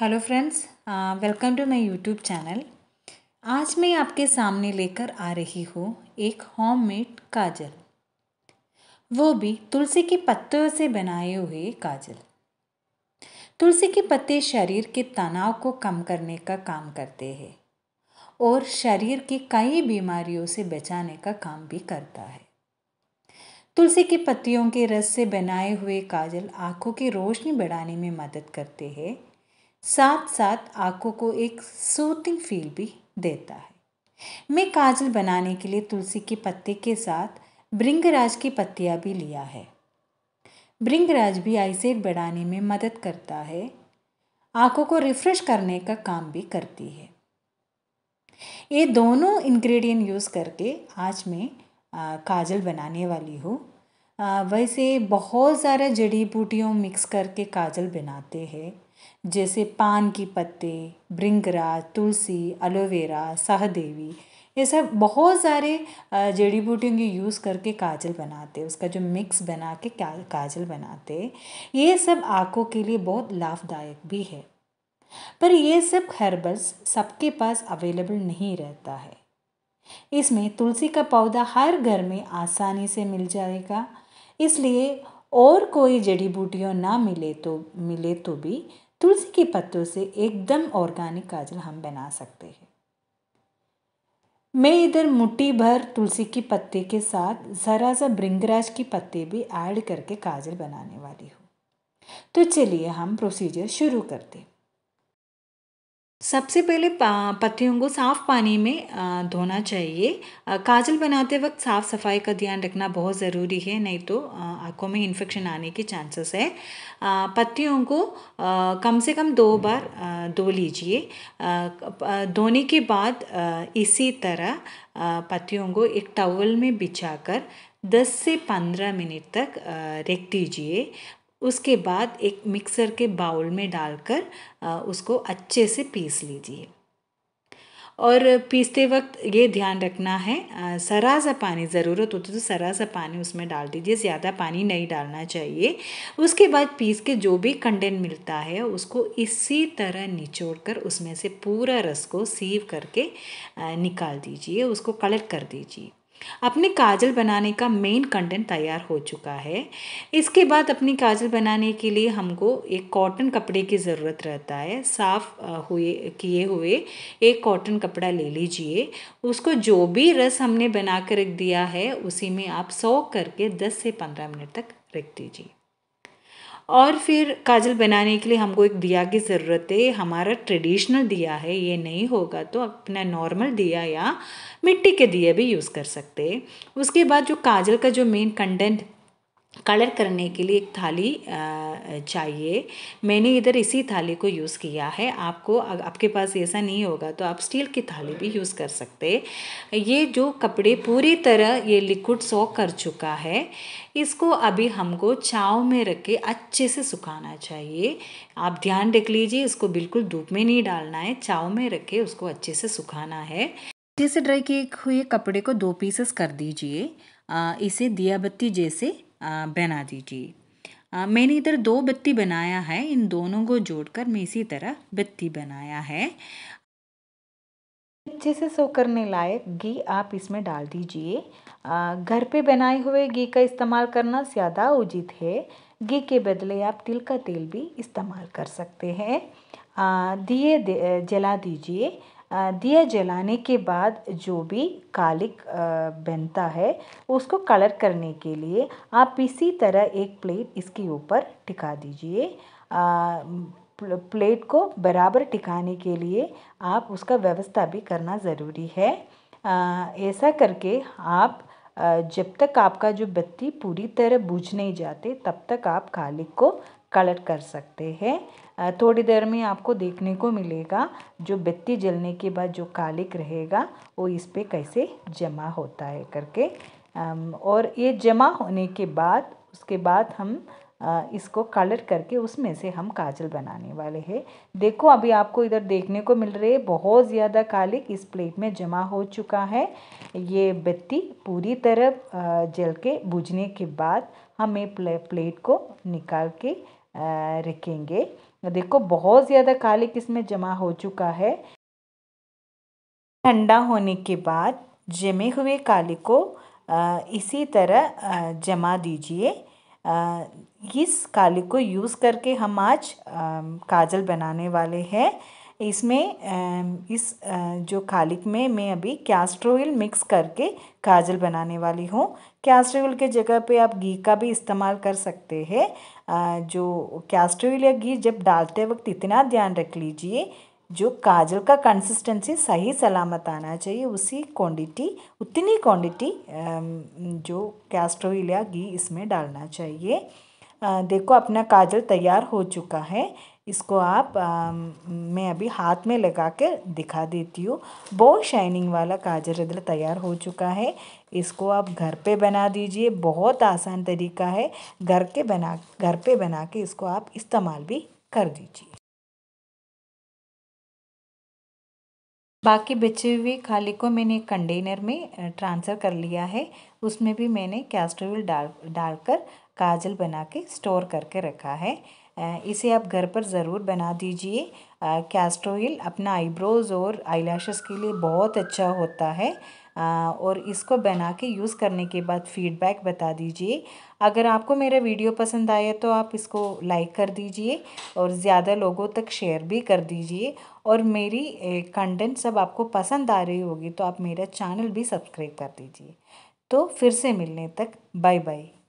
hello friends welcome to my YouTube channel आज मैं आपके सामने लेकर आ रही हूँ एक होममेड काजल वो भी तुलसी के पत्तों से बनाए हुए काजल तुलसी के पत्ते शरीर के तनाव को कम करने का काम करते हैं और शरीर की कई बीमारियों से बचाने का काम भी करता है तुलसी की पत्तियों के रस से बनाए हुए काजल आँखों की रोशनी बढ़ाने में मदद करते हैं साथ साथ आंखों को एक सूटिंग फील भी देता है मैं काजल बनाने के लिए तुलसी के पत्ते के साथ ब्रिंगराज की पत्तियाँ भी लिया है ब्रिंगराज भी आईसेट बढ़ाने में मदद करता है आंखों को रिफ्रेश करने का काम भी करती है ये दोनों इंग्रेडिएंट यूज़ करके आज मैं काजल बनाने वाली हूँ वैसे बहुत सारा जड़ी बूटियों मिक्स करके काजल बनाते हैं जैसे पान की पत्ते भृंगराज तुलसी एलोवेरा सहदेवी ये सब बहुत सारे जड़ी बूटियों के यूज़ करके काजल बनाते उसका जो मिक्स बना के काजल बनाते ये सब आँखों के लिए बहुत लाभदायक भी है पर ये सब हर्बल्स सबके पास अवेलेबल नहीं रहता है इसमें तुलसी का पौधा हर घर में आसानी से मिल जाएगा इसलिए और कोई जड़ी बूटियों ना मिले तो मिले तो भी तुलसी के पत्तों से एकदम ऑर्गेनिक काजल हम बना सकते हैं मैं इधर मुट्ठी भर तुलसी के पत्ते के साथ ज़रा सा ब्रिंगराज के पत्ते भी ऐड करके काजल बनाने वाली हूँ तो चलिए हम प्रोसीजर शुरू करते हैं सबसे पहले पत्तियों को साफ़ पानी में धोना चाहिए काजल बनाते वक्त साफ़ सफाई का ध्यान रखना बहुत ज़रूरी है नहीं तो आँखों में इन्फेक्शन आने के चांसेस है पत्तियों को कम से कम दो बार धो लीजिए धोने के बाद इसी तरह पत्तियों को एक टवल में बिछाकर 10 से 15 मिनट तक रख दीजिए उसके बाद एक मिक्सर के बाउल में डालकर उसको अच्छे से पीस लीजिए और पीसते वक्त ये ध्यान रखना है सरा सा पानी ज़रूरत होती है तो सरा सा पानी उसमें डाल दीजिए ज़्यादा पानी नहीं डालना चाहिए उसके बाद पीस के जो भी कंडेंट मिलता है उसको इसी तरह निचोड़ कर उसमें से पूरा रस को सीव करके निकाल दीजिए उसको कलेक्ट कर दीजिए अपने काजल बनाने का मेन कंटेंट तैयार हो चुका है इसके बाद अपनी काजल बनाने के लिए हमको एक कॉटन कपड़े की ज़रूरत रहता है साफ़ हुए किए हुए एक कॉटन कपड़ा ले लीजिए उसको जो भी रस हमने बना कर रख दिया है उसी में आप सौ करके दस से पंद्रह मिनट तक रख दीजिए और फिर काजल बनाने के लिए हमको एक दिया की ज़रूरत है हमारा ट्रेडिशनल दिया है ये नहीं होगा तो अपना नॉर्मल दिया या मिट्टी के दिए भी यूज़ कर सकते उसके बाद जो काजल का जो मेन कंटेंट कलर करने के लिए एक थाली चाहिए मैंने इधर इसी थाली को यूज़ किया है आपको आपके पास ऐसा नहीं होगा तो आप स्टील की थाली भी यूज़ कर सकते ये जो कपड़े पूरी तरह ये लिक्विड सॉक कर चुका है इसको अभी हमको चाव में रख के अच्छे से सुखाना चाहिए आप ध्यान रख लीजिए इसको बिल्कुल धूप में नहीं डालना है चाव में रख के उसको अच्छे से सुखाना है अच्छे से ड्राई किए हुए कपड़े को दो पीसेस कर दीजिए इसे दिया बत्ती जैसे बना दीजिए मैंने इधर दो बत्ती बनाया है इन दोनों को जोड़कर मैं इसी तरह बत्ती बनाया है अच्छे से सो करने लायक घी आप इसमें डाल दीजिए घर पे बनाए हुए घी का इस्तेमाल करना ज़्यादा उचित है घी के बदले आप तिल का तेल भी इस्तेमाल कर सकते हैं दिए जला दीजिए दिया जलाने के बाद जो भी कालिक बनता है उसको कलर करने के लिए आप इसी तरह एक प्लेट इसके ऊपर टिका दीजिए प्लेट को बराबर टिकाने के लिए आप उसका व्यवस्था भी करना ज़रूरी है ऐसा करके आप जब तक आपका जो बत्ती पूरी तरह बुझ नहीं जाते तब तक आप खालिक को कलर कर सकते हैं थोड़ी देर में आपको देखने को मिलेगा जो बत्ती जलने के बाद जो कालिक रहेगा वो इस पर कैसे जमा होता है करके और ये जमा होने के बाद उसके बाद हम इसको कलर करके उसमें से हम काजल बनाने वाले हैं देखो अभी आपको इधर देखने को मिल रहे बहुत ज़्यादा कालिक इस प्लेट में जमा हो चुका है ये बत्ती पूरी तरह जल के बुझने के बाद हम ये प्लेट को निकाल के रखेंगे देखो बहुत ज़्यादा कालिक इसमें जमा हो चुका है ठंडा होने के बाद जमे हुए काले को इसी तरह जमा दीजिए इस काली को यूज़ करके हम आज काजल बनाने वाले हैं इसमें इस जो कालिक में मैं अभी कैस्ट्रोइल ऑयल मिक्स करके काजल बनाने वाली हूँ कैस्ट्रोइल ऑयल के जगह पे आप घी का भी इस्तेमाल कर सकते हैं जो कैस्टर ऑयल या घी जब डालते वक्त इतना ध्यान रख लीजिए जो काजल का कंसिस्टेंसी सही सलामत आना चाहिए उसी क्वांटिटी उतनी क्वांटिटी जो कैस्टर ऑयल या घी इसमें डालना चाहिए देखो अपना काजल तैयार हो चुका है इसको आप मैं अभी हाथ में लगा के दिखा देती हूँ बहुत शाइनिंग वाला काजल इधर तैयार हो चुका है इसको आप घर पे बना दीजिए बहुत आसान तरीका है घर के बना घर पे बना के इसको आप इस्तेमाल भी कर दीजिए बाकी बचे हुए खाली को मैंने कंटेनर में ट्रांसफ़र कर लिया है उसमें भी मैंने कैस्टर डाल डालकर काजल बना के स्टोर करके रखा है इसे आप घर पर ज़रूर बना दीजिए कैस्टर ऑयल अपना आईब्रोज़ और आईलैशेस के लिए बहुत अच्छा होता है और इसको बना के यूज़ करने के बाद फीडबैक बता दीजिए अगर आपको मेरा वीडियो पसंद आया तो आप इसको लाइक कर दीजिए और ज़्यादा लोगों तक शेयर भी कर दीजिए और मेरी कंटेंट सब आपको पसंद आ रही होगी तो आप मेरा चैनल भी सब्सक्राइब कर दीजिए तो फिर से मिलने तक बाय बाय